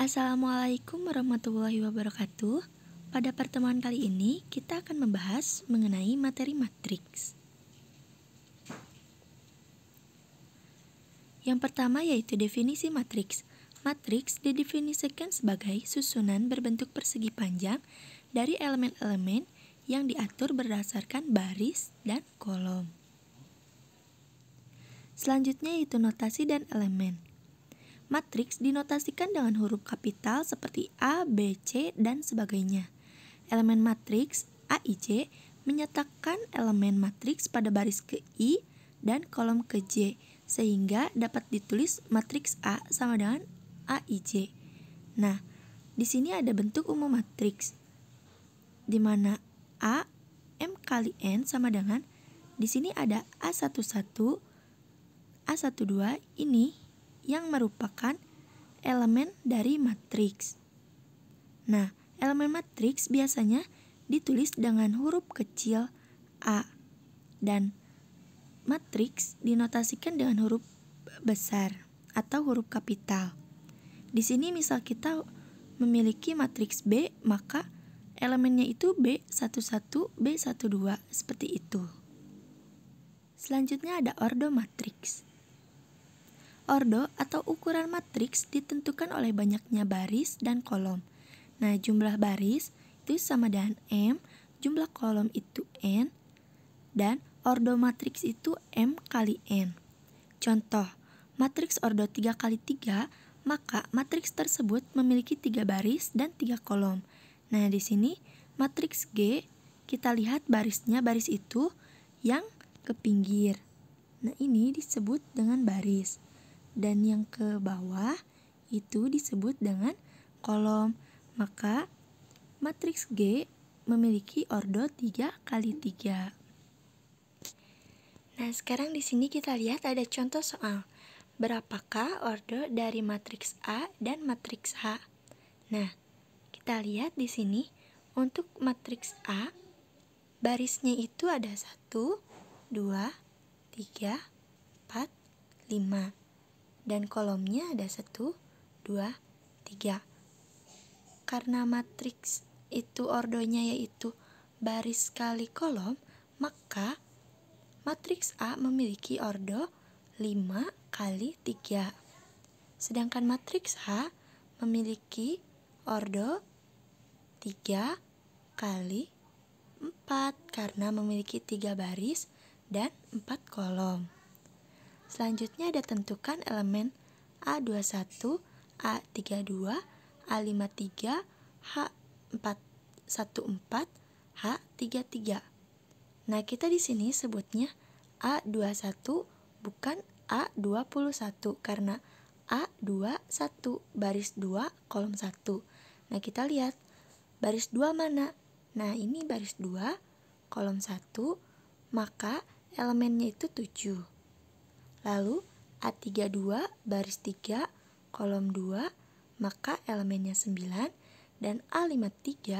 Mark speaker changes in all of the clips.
Speaker 1: Assalamualaikum warahmatullahi wabarakatuh. Pada pertemuan kali ini, kita akan membahas mengenai materi matriks. Yang pertama yaitu definisi matriks. Matriks didefinisikan sebagai susunan berbentuk persegi panjang dari elemen-elemen yang diatur berdasarkan baris dan kolom. Selanjutnya yaitu notasi dan elemen. Matriks dinotasikan dengan huruf kapital seperti A, B, C, dan sebagainya. Elemen matriks AIJ menyatakan elemen matriks pada baris ke I dan kolom ke J, sehingga dapat ditulis matriks A sama dengan A, I, AIJ. Nah, di sini ada bentuk umum matriks, di mana A M kali N sama dengan, di sini ada A11, A12, ini yang merupakan elemen dari matriks. Nah, elemen matriks biasanya ditulis dengan huruf kecil A dan matriks dinotasikan dengan huruf besar atau huruf kapital. Di sini misal kita memiliki matriks B, maka elemennya itu B11, B12 seperti itu. Selanjutnya ada ordo matriks. Ordo atau ukuran matriks ditentukan oleh banyaknya baris dan kolom. Nah, jumlah baris itu sama dengan M, jumlah kolom itu N, dan ordo matriks itu M kali N. Contoh, matriks ordo 3 kali 3, maka matriks tersebut memiliki 3 baris dan 3 kolom. Nah, di sini matriks G, kita lihat barisnya baris itu yang ke pinggir. Nah, ini disebut dengan baris dan yang ke bawah itu disebut dengan kolom. Maka matriks G memiliki ordo 3 kali 3. Nah, sekarang di sini kita lihat ada contoh soal. Berapakah ordo dari matriks A dan matriks H? Nah, kita lihat di sini untuk matriks A barisnya itu ada 1, 2, 3, 4, 5 dan kolomnya ada 1, 2, 3. Karena matriks itu ordonya yaitu baris kali kolom, maka matriks A memiliki ordo 5 kali 3. Sedangkan matriks H memiliki ordo 3 kali 4 karena memiliki 3 baris dan 4 kolom. Selanjutnya ada tentukan elemen A21, A32, A53, H414, H33. Nah, kita di sini sebutnya A21 bukan A21 karena A21 baris 2 kolom 1. Nah, kita lihat baris 2 mana? Nah, ini baris 2 kolom 1, maka elemennya itu 7. Lalu A32 baris 3 kolom 2 maka elemennya 9 dan A53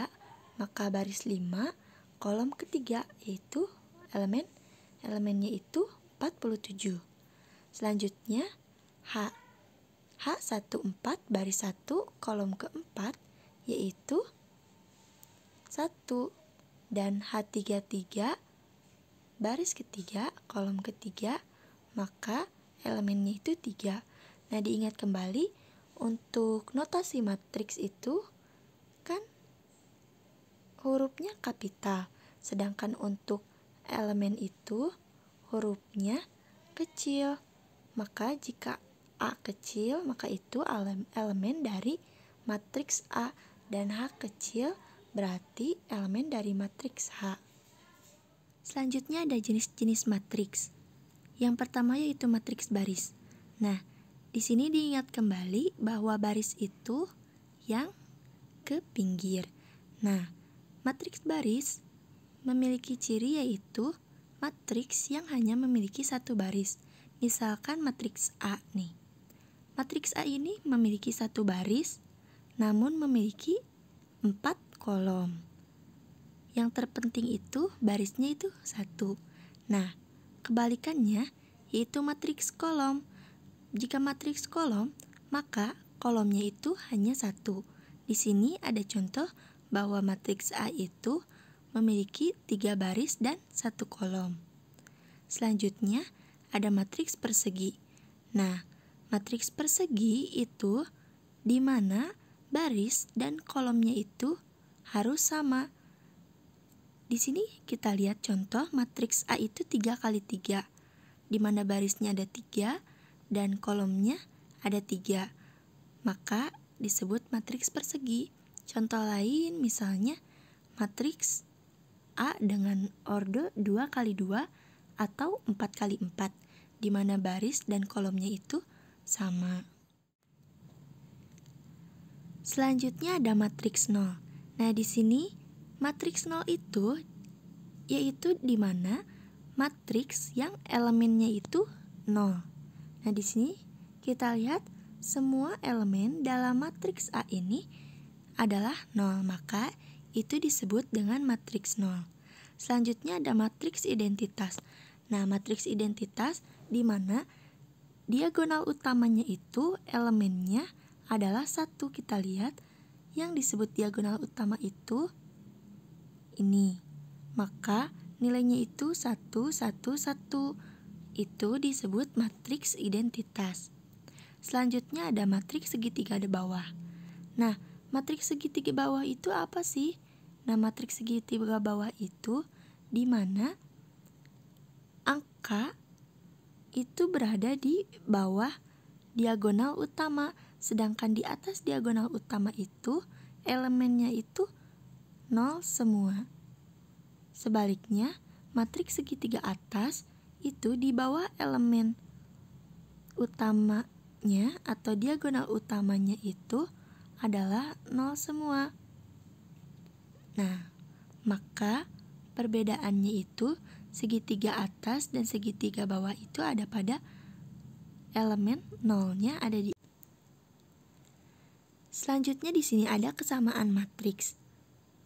Speaker 1: maka baris 5 kolom ketiga yaitu elemen elemennya itu 47. Selanjutnya H H14 baris 1 kolom keempat yaitu 1 dan H33 baris ketiga kolom ketiga maka elemennya itu tiga. Nah, diingat kembali untuk notasi matriks itu kan hurufnya kapital, sedangkan untuk elemen itu hurufnya kecil. Maka jika A kecil, maka itu elemen dari matriks A dan H kecil berarti elemen dari matriks H. Selanjutnya ada jenis-jenis matriks. Yang pertama yaitu matriks baris. Nah, di sini diingat kembali bahwa baris itu yang ke pinggir. Nah, matriks baris memiliki ciri yaitu matriks yang hanya memiliki satu baris. Misalkan matriks A nih. Matriks A ini memiliki satu baris, namun memiliki empat kolom. Yang terpenting itu barisnya itu satu. Nah, Kebalikannya, yaitu matriks kolom. Jika matriks kolom, maka kolomnya itu hanya satu. Di sini ada contoh bahwa matriks A itu memiliki tiga baris dan satu kolom. Selanjutnya, ada matriks persegi. Nah, matriks persegi itu di mana baris dan kolomnya itu harus sama di sini kita lihat contoh matriks A itu 3 kali 3, di mana barisnya ada 3 dan kolomnya ada 3. Maka disebut matriks persegi. Contoh lain misalnya matriks A dengan ordo 2 kali 2 atau 4 kali 4, di mana baris dan kolomnya itu sama. Selanjutnya ada matriks 0. Nah, di sini Matriks nol itu yaitu di mana matriks yang elemennya itu nol. Nah, di sini kita lihat semua elemen dalam matriks A ini adalah nol, maka itu disebut dengan matriks nol. Selanjutnya ada matriks identitas. Nah, matriks identitas di mana diagonal utamanya itu elemennya adalah satu kita lihat yang disebut diagonal utama itu ini. Maka nilainya itu 1, 1, 1. Itu disebut matriks identitas. Selanjutnya ada matriks segitiga di bawah. Nah, matriks segitiga bawah itu apa sih? Nah, matriks segitiga bawah itu di mana angka itu berada di bawah diagonal utama, sedangkan di atas diagonal utama itu elemennya itu nol semua. Sebaliknya, matriks segitiga atas itu di bawah elemen utamanya atau diagonal utamanya itu adalah nol semua. Nah, maka perbedaannya itu segitiga atas dan segitiga bawah itu ada pada elemen nolnya ada di Selanjutnya di sini ada kesamaan matriks.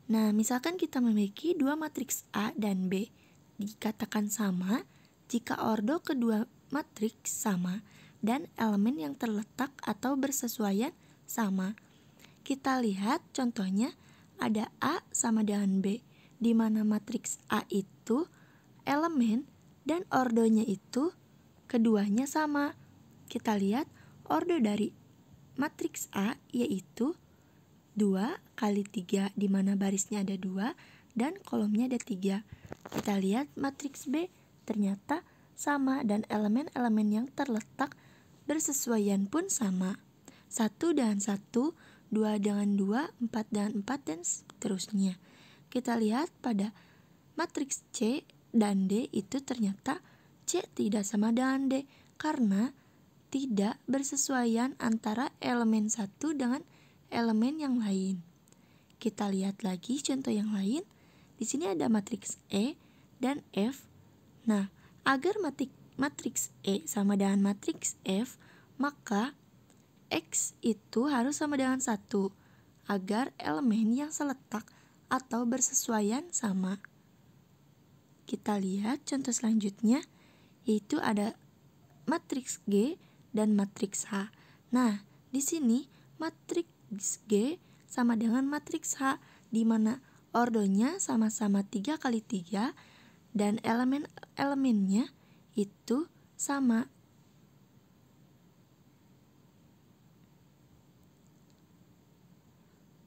Speaker 1: Nah, misalkan kita memiliki dua matriks A dan B dikatakan sama jika ordo kedua matriks sama dan elemen yang terletak atau bersesuaian sama. Kita lihat contohnya ada A sama dengan B, di mana matriks A itu elemen dan ordonya itu keduanya sama. Kita lihat ordo dari matriks A yaitu 2 kali 3 di mana barisnya ada 2 dan kolomnya ada 3. Kita lihat matriks B ternyata sama dan elemen-elemen yang terletak bersesuaian pun sama. 1 dan 1, 2 dengan 2, 4 dan 4, dan seterusnya. Kita lihat pada matriks C dan D itu ternyata C tidak sama dengan D karena tidak bersesuaian antara elemen 1 dengan elemen yang lain. Kita lihat lagi contoh yang lain. Di sini ada matriks E dan F. Nah, agar matriks E sama dengan matriks F, maka X itu harus sama dengan 1 agar elemen yang seletak atau bersesuaian sama. Kita lihat contoh selanjutnya, yaitu ada matriks G dan matriks H. Nah, di sini matriks G sama dengan matriks H di mana ordonya sama-sama 3 kali 3 dan elemen-elemennya itu sama.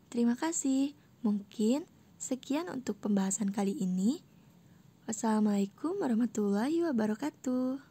Speaker 1: Terima kasih. Mungkin sekian untuk pembahasan kali ini. Wassalamualaikum warahmatullahi wabarakatuh.